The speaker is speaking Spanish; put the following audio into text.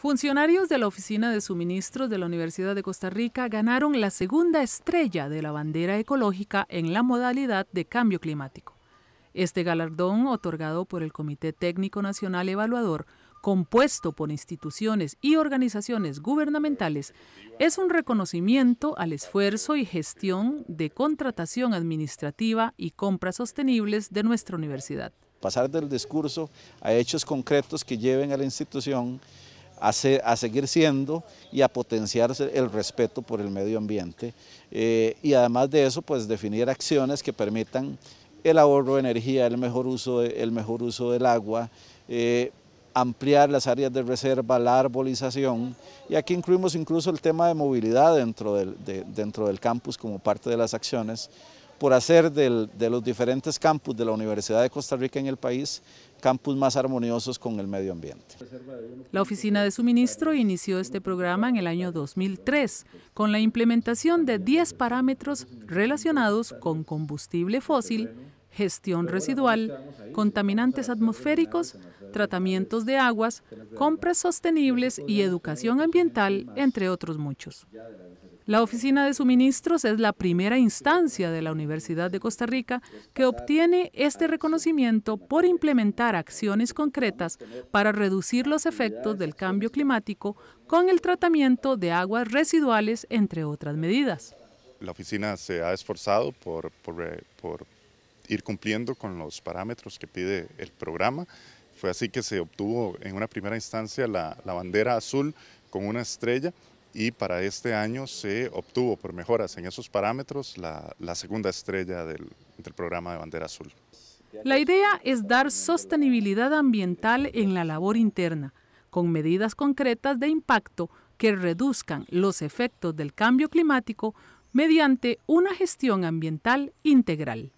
Funcionarios de la Oficina de Suministros de la Universidad de Costa Rica ganaron la segunda estrella de la bandera ecológica en la modalidad de cambio climático. Este galardón, otorgado por el Comité Técnico Nacional Evaluador, compuesto por instituciones y organizaciones gubernamentales, es un reconocimiento al esfuerzo y gestión de contratación administrativa y compras sostenibles de nuestra universidad. Pasar del discurso a hechos concretos que lleven a la institución a, seguir siendo y a potenciarse el respeto por el medio ambiente. Eh, y además de eso, pues definir acciones que permitan el ahorro de energía, el mejor uso, el mejor uso del agua, eh, ampliar las áreas de reserva, la arbolización, y aquí incluimos incluso el tema de movilidad dentro del, dentro del campus como parte de las acciones, por hacer de los diferentes campus de la Universidad de Costa Rica en el país campus más armoniosos con el medio ambiente. La Oficina de Suministro inició este programa en el año 2003 con la implementación de 10 parámetros relacionados con combustible fósil, gestión residual, contaminantes atmosféricos, tratamientos de aguas, compras sostenibles y educación ambiental, entre otros muchos. La Oficina de Suministros es la primera instancia de la Universidad de Costa Rica que obtiene este reconocimiento por implementar acciones concretas para reducir los efectos del cambio climático con el tratamiento de aguas residuales, entre otras medidas. La oficina se ha esforzado por, eh, ir cumpliendo con los parámetros que pide el programa. Fue así que se obtuvo en una primera instancia la bandera azul con una estrella y para este año se obtuvo por mejoras en esos parámetros la, segunda estrella del programa de bandera azul. La idea es dar sostenibilidad ambiental en la labor interna, con medidas concretas de impacto que reduzcan los efectos del cambio climático mediante una gestión ambiental integral.